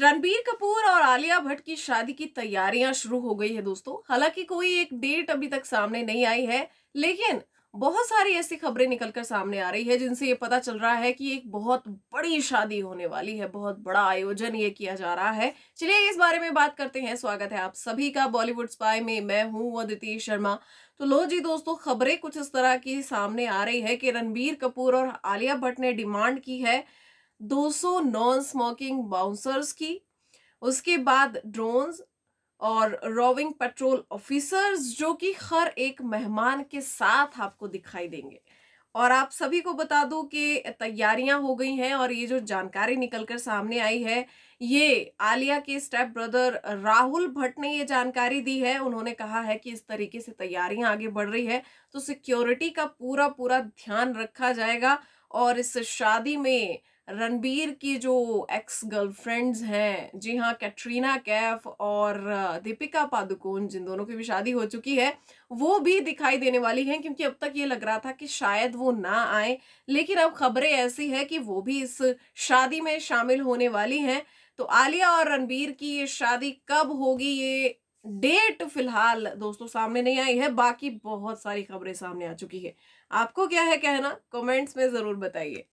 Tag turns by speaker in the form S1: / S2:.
S1: रणबीर कपूर और आलिया भट्ट की शादी की तैयारियां शुरू हो गई है दोस्तों हालांकि कोई एक डेट अभी तक सामने नहीं आई है लेकिन बहुत सारी ऐसी खबरें निकलकर सामने आ रही है जिनसे ये पता चल रहा है कि एक बहुत बड़ी शादी होने वाली है बहुत बड़ा आयोजन ये किया जा रहा है चलिए इस बारे में बात करते हैं स्वागत है आप सभी का बॉलीवुड स्पाई में मैं हूं अदिति शर्मा तो लो जी दोस्तों खबरें कुछ इस तरह की सामने आ रही है कि रणबीर कपूर और आलिया भट्ट ने डिमांड की है 200 नॉन स्मोकिंग बाउंसर्स की उसके बाद ड्रोन्स और रोविंग पेट्रोल ऑफिसर्स जो कि हर एक मेहमान के साथ आपको दिखाई देंगे और आप सभी को बता दूं कि तैयारियां हो गई हैं और ये जो जानकारी निकलकर सामने आई है ये आलिया के स्टेप ब्रदर राहुल भट्ट ने ये जानकारी दी है उन्होंने कहा है कि इस तरीके से तैयारियां आगे बढ़ रही है तो सिक्योरिटी का पूरा पूरा ध्यान रखा जाएगा और इस शादी में रणबीर की जो एक्स गर्लफ्रेंड्स हैं जी हाँ कैटरीना कैफ और दीपिका पादुकोण जिन दोनों की भी शादी हो चुकी है वो भी दिखाई देने वाली हैं क्योंकि अब तक ये लग रहा था कि शायद वो ना आए लेकिन अब खबरें ऐसी है कि वो भी इस शादी में शामिल होने वाली हैं तो आलिया और रणबीर की ये शादी कब होगी ये डेट फिलहाल दोस्तों सामने नहीं आई है बाकी बहुत सारी खबरें सामने आ चुकी है आपको क्या है कहना कमेंट्स में ज़रूर बताइए